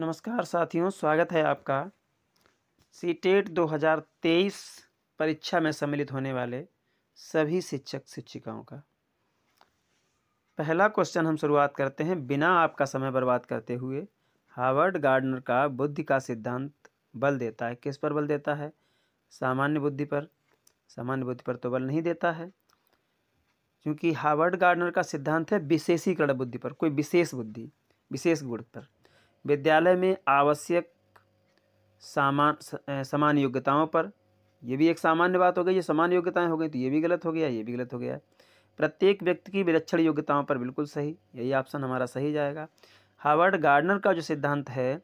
नमस्कार साथियों स्वागत है आपका सी टेट e दो परीक्षा में सम्मिलित होने वाले सभी शिक्षक शिक्षिकाओं का पहला क्वेश्चन हम शुरुआत करते हैं बिना आपका समय बर्बाद करते हुए हार्वर्ड गार्डनर का बुद्धि का सिद्धांत बल देता है किस पर बल देता है सामान्य बुद्धि पर सामान्य बुद्धि पर तो बल नहीं देता है क्योंकि हार्वर्ड गार्डनर का सिद्धांत है विशेषीकरण बुद्धि पर कोई विशेष बुद्धि विशेष गुण पर विद्यालय में आवश्यक सामान समान योग्यताओं पर यह भी एक सामान्य बात हो गई ये समान योग्यताएं हो गई तो ये भी गलत हो गया ये भी गलत हो गया है प्रत्येक व्यक्ति की विलक्षण योग्यताओं पर बिल्कुल सही यही ऑप्शन हमारा सही जाएगा हार्वर्ड गार्डनर का जो सिद्धांत है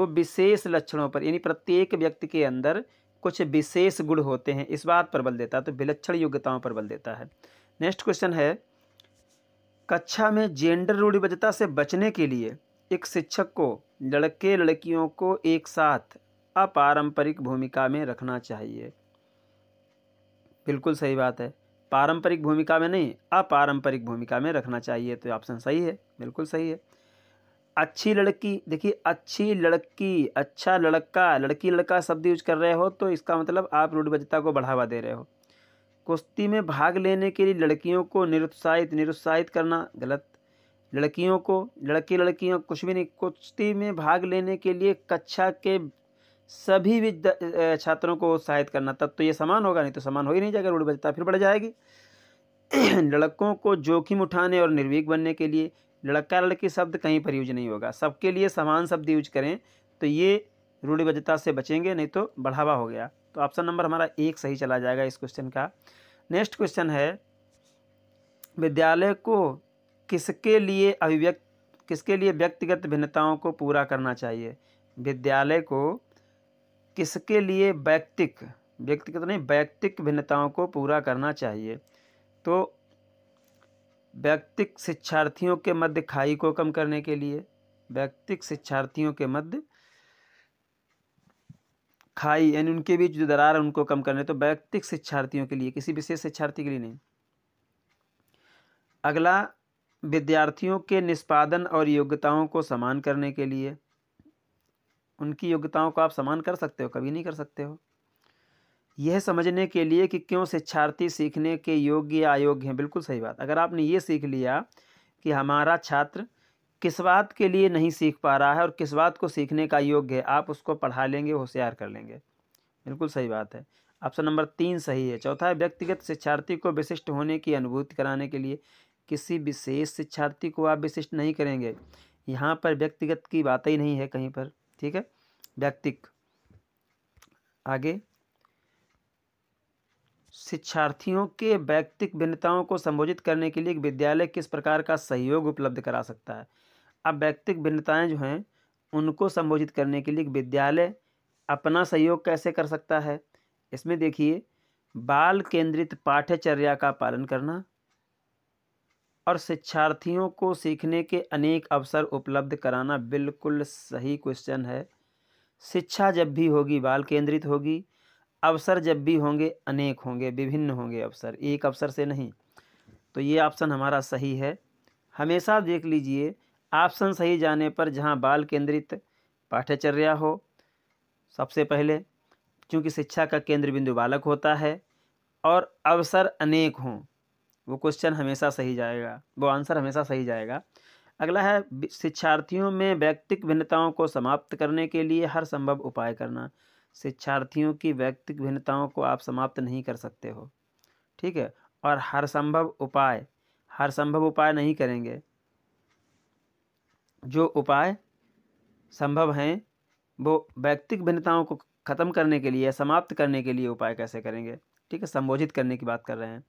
वो विशेष लक्षणों पर यानी प्रत्येक व्यक्ति के अंदर कुछ विशेष गुण होते हैं इस बात पर बल देता है तो विलक्षण योग्यताओं पर बल देता है नेक्स्ट क्वेश्चन है कक्षा में जेंडर रूढ़िबद्धता से बचने के लिए एक शिक्षक को लड़के लड़कियों को एक साथ अपारंपरिक भूमिका में रखना चाहिए बिल्कुल सही बात है पारंपरिक भूमिका में नहीं अपारंपरिक भूमिका में रखना चाहिए तो ऑप्शन सही है बिल्कुल सही है अच्छी लड़की देखिए अच्छी लड़की अच्छा लड़का लड़की लड़का शब्द यूज कर रहे हो तो इसका मतलब आप रूढ़बद्धता को बढ़ावा दे रहे हो कुश्ती में भाग लेने के लिए लड़कियों को निरुत्साहित निरुत्साहित करना गलत लड़कियों को लड़की लड़कियों कुछ भी नहीं कुश्ती में भाग लेने के लिए कक्षा के सभी भी छात्रों को उत्साहित करना तब तो ये समान होगा नहीं तो समान हो ही नहीं जाएगा रूढ़ बजता फिर बढ़ जाएगी लड़कों को जोखिम उठाने और निर्वीक बनने के लिए लड़का लड़की शब्द कहीं पर यूज नहीं होगा सबके लिए समान शब्द यूज करें तो ये रूढ़िबद्धता से बचेंगे नहीं तो बढ़ावा हो गया तो ऑप्शन नंबर हमारा एक सही चला जाएगा इस क्वेश्चन का नेक्स्ट क्वेश्चन है विद्यालय को किसके लिए अभिव्यक्त किसके लिए व्यक्तिगत भिन्नताओं को पूरा करना चाहिए विद्यालय को किसके लिए व्यक्तिक व्यक्तिगत नहीं व्यक्तिक भिन्नताओं को पूरा करना चाहिए तो व्यक्तिक शिक्षार्थियों के मध्य खाई को कम करने के लिए व्यक्तिक शिक्षार्थियों के मध्य खाई यानी उनके बीच जो दरार है उनको कम करने तो वैयक्तिक शिक्षार्थियों के लिए किसी विशेष शिक्षार्थी के लिए नहीं अगला विद्यार्थियों के निष्पादन और योग्यताओं को समान करने के लिए उनकी योग्यताओं को आप समान कर सकते हो कभी नहीं कर सकते हो यह समझने के लिए कि क्यों शिक्षार्थी सीखने के योग्य या अयोग्य हैं बिल्कुल सही बात अगर आपने ये सीख लिया कि हमारा छात्र किस बात के लिए नहीं सीख पा रहा है और किस बात को सीखने का योग्य है आप उसको पढ़ा लेंगे होशियार कर लेंगे बिल्कुल सही बात है ऑप्शन नंबर तीन सही है चौथा है व्यक्तिगत शिक्षार्थी को विशिष्ट होने की अनुभूति कराने के लिए किसी विशेष शिक्षार्थी को आप विशिष्ट नहीं करेंगे यहाँ पर व्यक्तिगत की बात ही नहीं है कहीं पर ठीक है व्यक्तिक आगे शिक्षार्थियों के व्यक्तिक भिन्नताओं को संबोधित करने के लिए विद्यालय किस प्रकार का सहयोग उपलब्ध करा सकता है अब व्यक्तिक भिन्नताएं जो हैं उनको संबोधित करने के लिए विद्यालय अपना सहयोग कैसे कर सकता है इसमें देखिए बाल केंद्रित पाठ्यचर्या का पालन करना और शिक्षार्थियों को सीखने के अनेक अवसर उपलब्ध कराना बिल्कुल सही क्वेश्चन है शिक्षा जब भी होगी बाल केंद्रित होगी अवसर जब भी होंगे अनेक होंगे विभिन्न होंगे अवसर एक अवसर से नहीं तो ये ऑप्शन हमारा सही है हमेशा देख लीजिए ऑप्शन सही जाने पर जहाँ बाल केंद्रित पाठ्यचर्या हो सबसे पहले क्योंकि शिक्षा का केंद्र बिंदु बालक होता है और अवसर अनेक हों वो क्वेश्चन हमेशा सही जाएगा वो आंसर हमेशा सही जाएगा अगला है शिक्षार्थियों में व्यक्तिक भिन्नताओं को समाप्त करने के लिए हर संभव उपाय करना शिक्षार्थियों की व्यक्तिक भिन्नताओं को आप समाप्त नहीं कर सकते हो ठीक है और हर संभव उपाय हर संभव उपाय नहीं करेंगे जो उपाय संभव हैं वो व्यक्तिक भिन्नताओं को ख़त्म करने के लिए समाप्त करने के लिए उपाय कैसे करेंगे ठीक है संबोधित करने की बात कर रहे हैं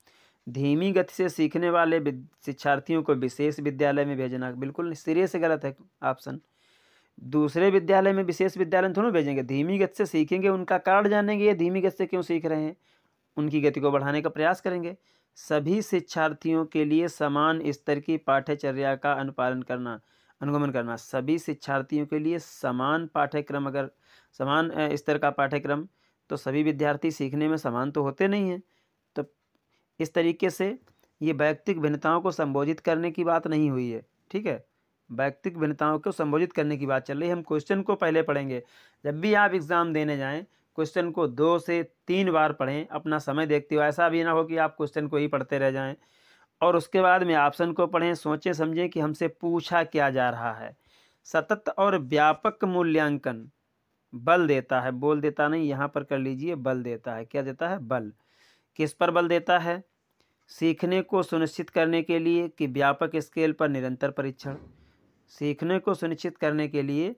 धीमी गति से सीखने वाले शिक्षार्थियों को विशेष विद्यालय में भेजना बिल्कुल सिरे से गलत है ऑप्शन दूसरे विद्यालय में विशेष विद्यालय थोड़ा भेजेंगे धीमी गति से सीखेंगे उनका कारण जानेंगे ये धीमी गति से क्यों सीख रहे हैं उनकी गति को बढ़ाने का प्रयास करेंगे सभी शिक्षार्थियों के लिए समान स्तर की पाठ्यचर्या का अनुपालन करना अनुगमन करना सभी शिक्षार्थियों के लिए समान पाठ्यक्रम अगर समान स्तर का पाठ्यक्रम तो सभी विद्यार्थी सीखने में समान तो होते नहीं हैं इस तरीके से ये वैयक्तिक भिन्नताओं को संबोधित करने की बात नहीं हुई है ठीक है वैयक्तिक भिन्नताओं को संबोधित करने की बात चल रही है हम क्वेश्चन को पहले पढ़ेंगे जब भी आप एग्ज़ाम देने जाएँ क्वेश्चन को दो से तीन बार पढ़ें अपना समय देखते हो ऐसा भी ना हो कि आप क्वेश्चन को ही पढ़ते रह जाएं और उसके बाद में ऑप्शन को पढ़ें सोचें समझें कि हमसे पूछा क्या जा रहा है सतत और व्यापक मूल्यांकन बल देता है बोल देता नहीं यहाँ पर कर लीजिए बल देता है क्या देता है बल किस पर बल देता है सीखने को सुनिश्चित करने के लिए कि व्यापक स्केल पर निरंतर परीक्षण सीखने को सुनिश्चित करने के लिए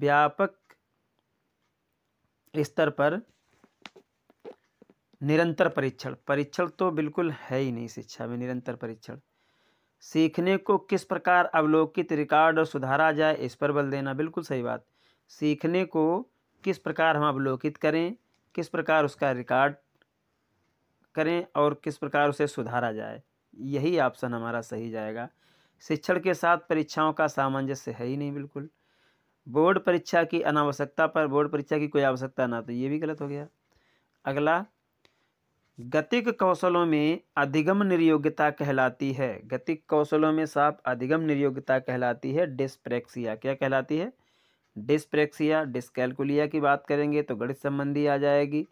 व्यापक स्तर पर निरंतर परीक्षण परीक्षण तो बिल्कुल है ही नहीं शिक्षा में निरंतर परीक्षण सीखने को किस प्रकार अवलोकित रिकॉर्ड और सुधारा जाए इस पर बल देना बिल्कुल सही बात सीखने को किस प्रकार हम अवलोकित करें किस प्रकार उसका रिकॉर्ड करें और किस प्रकार उसे सुधारा जाए यही ऑप्शन हमारा सही जाएगा शिक्षण के साथ परीक्षाओं का सामंजस्य है ही नहीं बिल्कुल बोर्ड परीक्षा की अनावश्यकता पर बोर्ड परीक्षा की कोई आवश्यकता ना तो ये भी गलत हो गया अगला गतिक कौशलों में अधिगम निर्योग्यता कहलाती है गतिक कौशलों में साफ अधिगम निर्योग्यता कहलाती है डिस्प्रेक्सिया क्या कहलाती है डिस्प्रेक्सिया डिस्कैलकुलिया की बात करेंगे तो गणित संबंधी आ जाएगी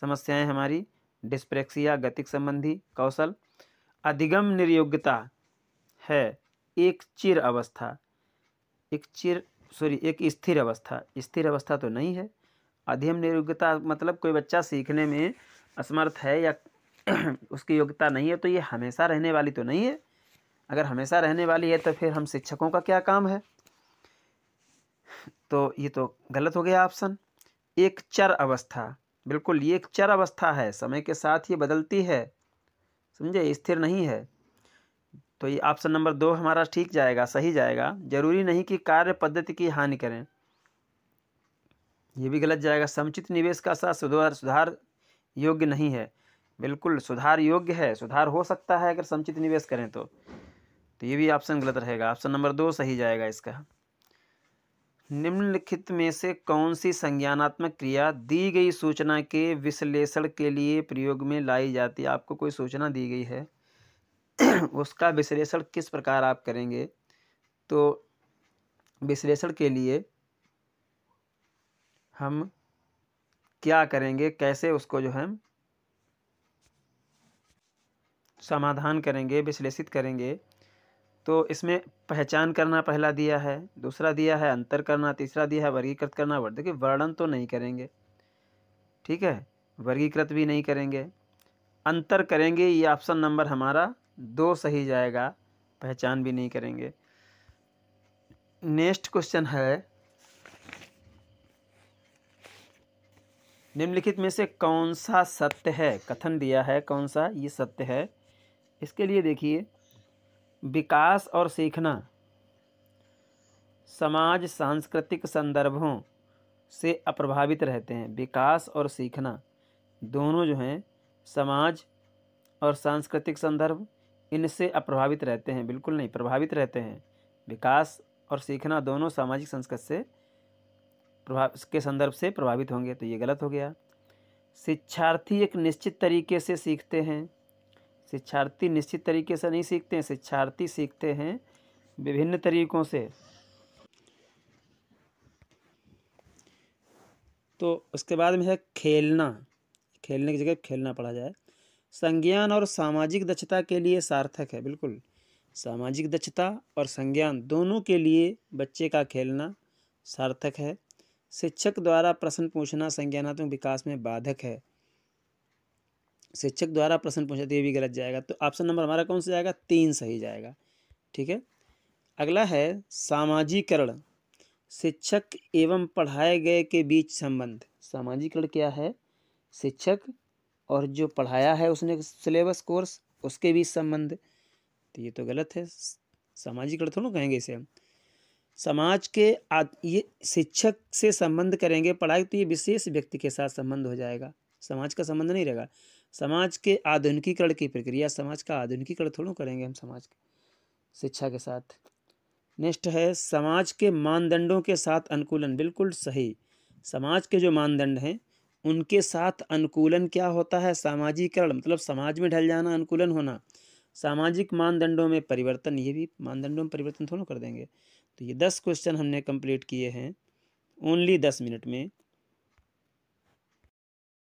समस्याएं हमारी डिस्प्रेक्सिया गतिक संबंधी कौशल अधिगम निर्योग्यता है एक चिर अवस्था एक चिर सॉरी एक स्थिर अवस्था स्थिर अवस्था तो नहीं है अधिगम निर्योग्यता मतलब कोई बच्चा सीखने में असमर्थ है या उसकी योग्यता नहीं है तो ये हमेशा रहने वाली तो नहीं है अगर हमेशा रहने वाली है तो फिर हम शिक्षकों का क्या काम है तो ये तो गलत हो गया ऑप्शन एक चर अवस्था बिल्कुल ये एक चर अवस्था है समय के साथ ये बदलती है समझे स्थिर नहीं है तो ये ऑप्शन नंबर दो हमारा ठीक जाएगा सही जाएगा जरूरी नहीं कि कार्य पद्धति की हानि करें ये भी गलत जाएगा समुचित निवेश का साथ सुधार सुधार योग्य नहीं है बिल्कुल सुधार योग्य है सुधार हो सकता है अगर समुचित निवेश करें तो तो ये भी ऑप्शन गलत रहेगा ऑप्शन नंबर दो सही जाएगा इसका निम्नलिखित में से कौन सी संज्ञानात्मक क्रिया दी गई सूचना के विश्लेषण के लिए प्रयोग में लाई जाती है आपको कोई सूचना दी गई है उसका विश्लेषण किस प्रकार आप करेंगे तो विश्लेषण के लिए हम क्या करेंगे कैसे उसको जो है समाधान करेंगे विश्लेषित करेंगे तो इसमें पहचान करना पहला दिया है दूसरा दिया है अंतर करना तीसरा दिया है वर्गीकृत करना वर्ण देखिए वर्णन तो नहीं करेंगे ठीक है वर्गीकृत भी नहीं करेंगे अंतर करेंगे ये ऑप्शन नंबर हमारा दो सही जाएगा पहचान भी नहीं करेंगे नेक्स्ट क्वेश्चन है निम्नलिखित में से कौन सा सत्य है कथन दिया है कौन सा ये सत्य है इसके लिए देखिए विकास और सीखना समाज सांस्कृतिक संदर्भों से अप्रभावित रहते हैं विकास और सीखना दोनों जो हैं समाज और सांस्कृतिक संदर्भ इनसे अप्रभावित रहते हैं बिल्कुल नहीं प्रभावित रहते हैं विकास और सीखना दोनों सामाजिक संस्कृत से प्रभाव के संदर्भ से प्रभावित होंगे तो ये गलत हो गया शिक्षार्थी एक निश्चित तरीके से सीखते हैं शिक्षार्थी निश्चित तरीके से नहीं सीखते हैं शिक्षार्थी सीखते हैं विभिन्न तरीक़ों से तो उसके बाद में है खेलना खेलने की जगह खेलना पढ़ा जाए संज्ञान और सामाजिक दक्षता के लिए सार्थक है बिल्कुल सामाजिक दक्षता और संज्ञान दोनों के लिए बच्चे का खेलना सार्थक है शिक्षक द्वारा प्रश्न पूछना संज्ञानात्मक विकास में बाधक है शिक्षक द्वारा प्रश्न पूछा तो ये भी गलत जाएगा तो ऑप्शन नंबर हमारा कौन सा जाएगा तीन सही जाएगा ठीक है अगला है सामाजिकरण शिक्षक एवं पढ़ाए गए के बीच संबंध सामाजिकरण क्या है शिक्षक और जो पढ़ाया है उसने सिलेबस कोर्स उसके बीच संबंध तो ये तो गलत है सामाजिकरण थोड़ा कहेंगे इसे हम समाज के आद ये शिक्षक से संबंध करेंगे पढ़ाई तो ये विशेष व्यक्ति के साथ संबंध हो जाएगा समाज का संबंध नहीं रहेगा समाज के आधुनिकीकरण की प्रक्रिया समाज का आधुनिकीकरण थोड़ा करेंगे हम समाज के शिक्षा के साथ नेक्स्ट है समाज के मानदंडों के साथ अनुकूलन बिल्कुल सही समाज के जो मानदंड हैं उनके साथ अनुकूलन क्या होता है सामाजिकरण मतलब समाज में ढल जाना अनुकूलन होना सामाजिक मानदंडों में परिवर्तन ये भी मानदंडों में परिवर्तन थोड़ा कर देंगे तो ये दस क्वेश्चन हमने कंप्लीट किए हैं ओनली दस मिनट में